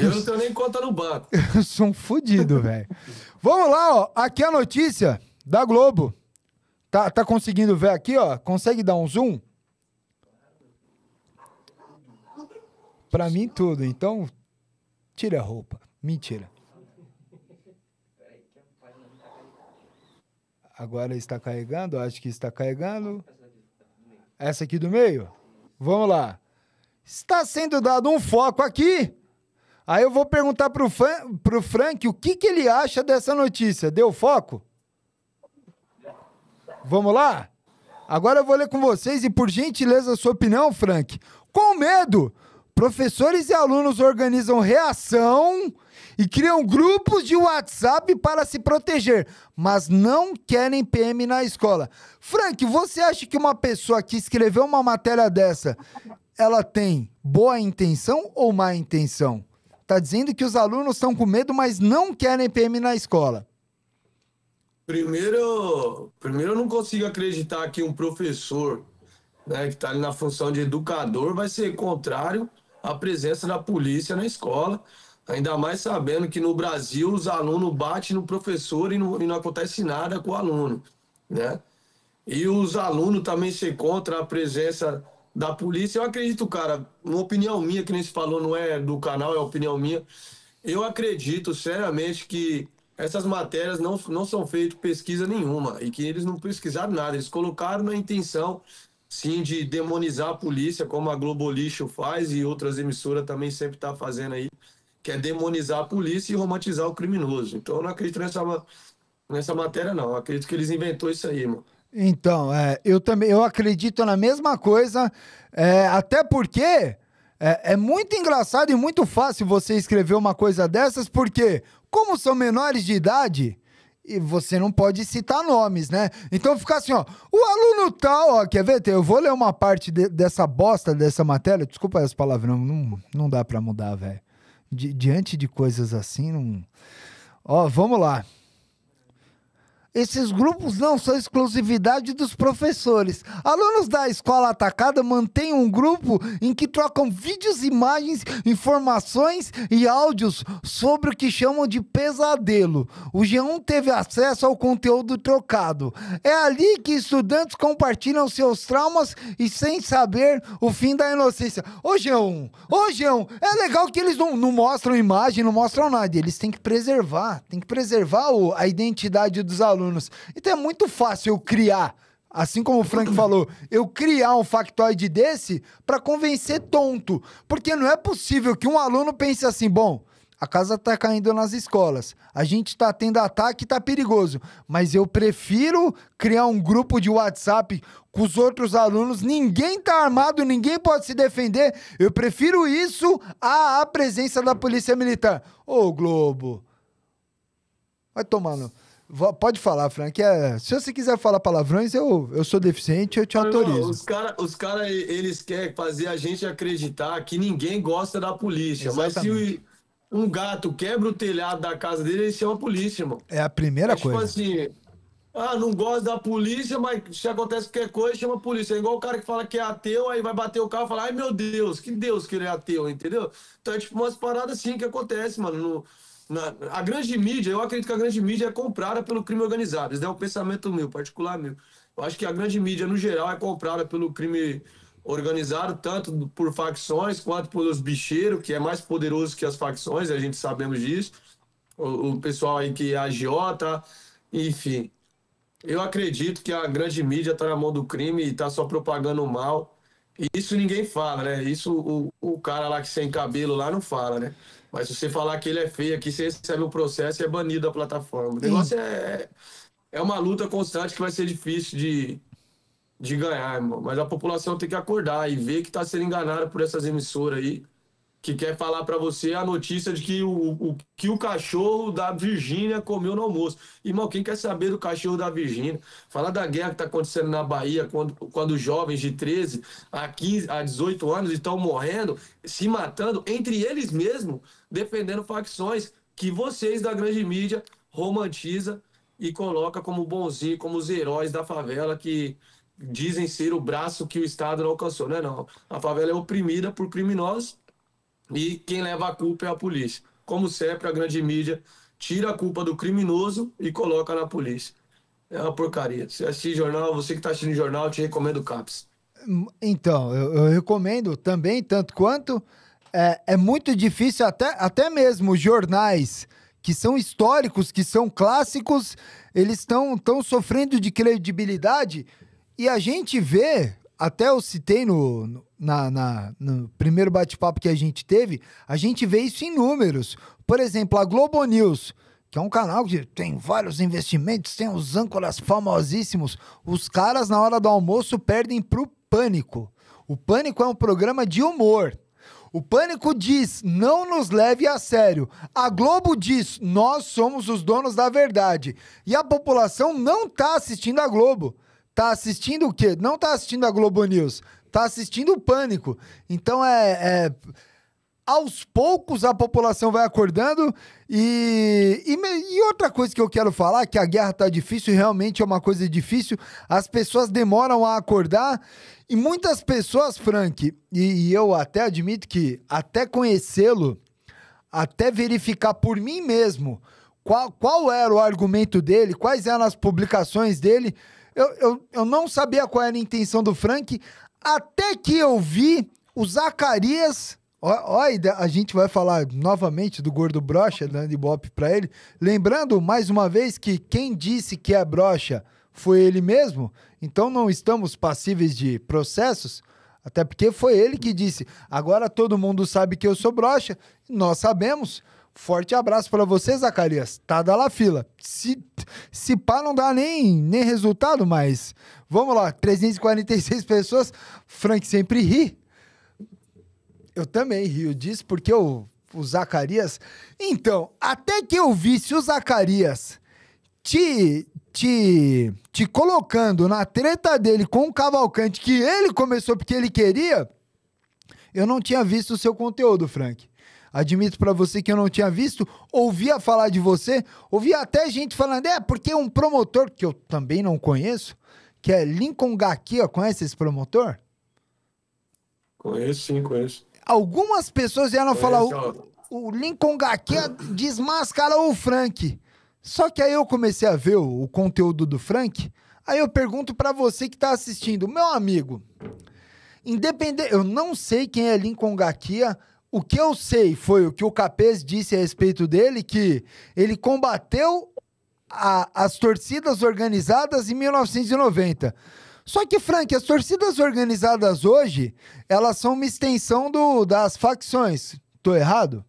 Eu não tenho nem conta no banco. Eu sou um fodido, velho. Vamos lá, ó. Aqui é a notícia da Globo. Tá, tá conseguindo ver aqui, ó? Consegue dar um zoom? Pra mim, tudo. Então, tira a roupa. Mentira. Agora está carregando, acho que está carregando. Essa aqui do meio? Vamos lá. Está sendo dado um foco aqui Aí eu vou perguntar pro, fã, pro Frank o que, que ele acha dessa notícia. Deu foco? Vamos lá? Agora eu vou ler com vocês e, por gentileza, sua opinião, Frank. Com medo, professores e alunos organizam reação e criam grupos de WhatsApp para se proteger, mas não querem PM na escola. Frank, você acha que uma pessoa que escreveu uma matéria dessa, ela tem boa intenção ou má intenção? Está dizendo que os alunos estão com medo, mas não querem PM na escola. Primeiro, primeiro eu não consigo acreditar que um professor né, que está ali na função de educador vai ser contrário à presença da polícia na escola. Ainda mais sabendo que no Brasil os alunos batem no professor e não, e não acontece nada com o aluno, né? E os alunos também se contra a presença da polícia, eu acredito, cara, uma opinião minha, que nem se falou, não é do canal, é opinião minha. Eu acredito, seriamente, que essas matérias não, não são feitas pesquisa nenhuma e que eles não pesquisaram nada. Eles colocaram na intenção, sim, de demonizar a polícia, como a Globo Lixo faz e outras emissoras também sempre estão tá fazendo aí, que é demonizar a polícia e romantizar o criminoso. Então, eu não acredito nessa, nessa matéria, não. Eu acredito que eles inventou isso aí, mano. Então, é, eu também eu acredito na mesma coisa, é, até porque é, é, muito engraçado e muito fácil você escrever uma coisa dessas, porque, como são menores de idade, e você não pode citar nomes, né? Então fica assim, ó, o aluno tal, ó, quer ver? Eu vou ler uma parte de, dessa bosta, dessa matéria, desculpa as palavras, não, não, não dá pra mudar, velho. Diante de coisas assim, não... Ó, vamos lá. Esses grupos não são exclusividade dos professores. Alunos da escola atacada mantêm um grupo em que trocam vídeos, imagens, informações e áudios sobre o que chamam de pesadelo. O G1 teve acesso ao conteúdo trocado. É ali que estudantes compartilham seus traumas e sem saber o fim da inocência. Ô G1, ô G1, é legal que eles não, não mostram imagem, não mostram nada. Eles têm que preservar, tem que preservar o, a identidade dos alunos alunos. Então é muito fácil eu criar, assim como o Frank falou, eu criar um factoide desse para convencer tonto. Porque não é possível que um aluno pense assim, bom, a casa tá caindo nas escolas. A gente tá tendo ataque, tá perigoso. Mas eu prefiro criar um grupo de WhatsApp com os outros alunos. Ninguém tá armado, ninguém pode se defender. Eu prefiro isso à, presença da polícia militar. Ô, Globo. Vai tomando. Pode falar, Frank. É, se você quiser falar palavrões, eu, eu sou deficiente, eu te Não, autorizo. os caras, os cara, eles querem fazer a gente acreditar que ninguém gosta da polícia. Exatamente. Mas se um gato quebra o telhado da casa dele, ele chama a polícia, mano. É a primeira é, tipo coisa. Tipo assim, ah, não gosta da polícia, mas se acontece qualquer coisa, chama a polícia. É igual o cara que fala que é ateu, aí vai bater o carro e fala, ai meu Deus, que Deus que ele é ateu, entendeu? Então é tipo umas paradas assim que acontece, mano. No, na, a grande mídia, eu acredito que a grande mídia é comprada pelo crime organizado. Isso é um pensamento meu, particular meu. Eu acho que a grande mídia, no geral, é comprada pelo crime organizado, tanto por facções quanto pelos bicheiros, que é mais poderoso que as facções, a gente sabemos disso. O, o pessoal aí que é agiota, enfim. Eu acredito que a grande mídia está na mão do crime e está só propagando o mal. E isso ninguém fala, né? Isso o, o cara lá que sem cabelo lá não fala, né? Mas se você falar que ele é feio aqui, você recebe o um processo e é banido da plataforma. O negócio é, é, é uma luta constante que vai ser difícil de, de ganhar, irmão. Mas a população tem que acordar e ver que está sendo enganada por essas emissoras aí que quer falar para você a notícia de que o, o, que o cachorro da Virgínia comeu no almoço. Irmão, quem quer saber do cachorro da Virgínia? Falar da guerra que está acontecendo na Bahia, quando, quando jovens de 13 a, 15, a 18 anos estão morrendo, se matando entre eles mesmos, defendendo facções que vocês da grande mídia romantiza e coloca como bonzinho, como os heróis da favela que dizem ser o braço que o Estado não alcançou. Não é não. A favela é oprimida por criminosos e quem leva a culpa é a polícia. Como sempre, a grande mídia tira a culpa do criminoso e coloca na polícia. É uma porcaria. Se assistir jornal, você que está assistindo jornal, eu te recomendo o CAPS. Então, eu, eu, recomendo também, tanto quanto. É, é muito difícil, até, até mesmo jornais que são históricos, que são clássicos, eles estão sofrendo de credibilidade. E a gente vê até eu citei no, no na, na, no primeiro bate-papo que a gente teve, a gente vê isso em números. Por exemplo, a Globo News, que é um canal que tem vários investimentos, tem os âncoras famosíssimos. Os caras, na hora do almoço, perdem pro Pânico. O Pânico é um programa de humor. O Pânico diz: não nos leve a sério. A Globo diz: nós somos os donos da verdade. E a população não está assistindo a Globo. Tá assistindo o quê? Não tá assistindo a Globo News. Tá assistindo o pânico. Então é... é aos poucos a população vai acordando e, e, e, outra coisa que eu quero falar que a guerra tá difícil realmente é uma coisa difícil as pessoas demoram a acordar e muitas pessoas Frank e, e eu até admito que até conhecê-lo até verificar por mim mesmo qual, qual era o argumento dele quais eram as publicações dele eu, eu, eu não sabia qual era a intenção do Frank, até que eu vi o Zacarias. Olha, a gente vai falar novamente do gordo brocha, dando ibope pra ele. Lembrando, mais uma vez, que quem disse que é brocha foi ele mesmo, então não estamos passíveis de processos, até porque foi ele que disse. Agora todo mundo sabe que eu sou brocha, nós sabemos. Forte abraço para você, Zacarias. Tá da lá fila. Se muito. Se pá, não dá nem, nem resultado, mas vamos lá, 346 pessoas. Frank sempre ri. Eu também rio disso, porque eu, o Zacarias. Então, até que eu visse o Zacarias te, te, te colocando na treta dele com o Cavalcante, que ele começou porque ele queria, eu não tinha visto o seu conteúdo, Frank. Admito para você que eu não tinha visto, ouvia falar de você, ouvia até gente falando, é, porque um promotor que eu também não conheço, que é Lincoln Gaki, ó, conhece esse promotor? Conheço sim, conheço. Algumas pessoas vieram conheço, falar, o, o Lincoln Gaki é desmascarou o Frank. Só que aí eu comecei a ver o, o conteúdo do Frank, aí eu pergunto para você que tá assistindo, meu amigo, independente, eu não sei quem é Lincoln Gaquia. O que eu sei foi o que o Capês disse a respeito dele, que ele combateu a, as torcidas organizadas em 1990. Só que, Frank, as torcidas organizadas hoje, elas são uma extensão do, das facções. Tô errado?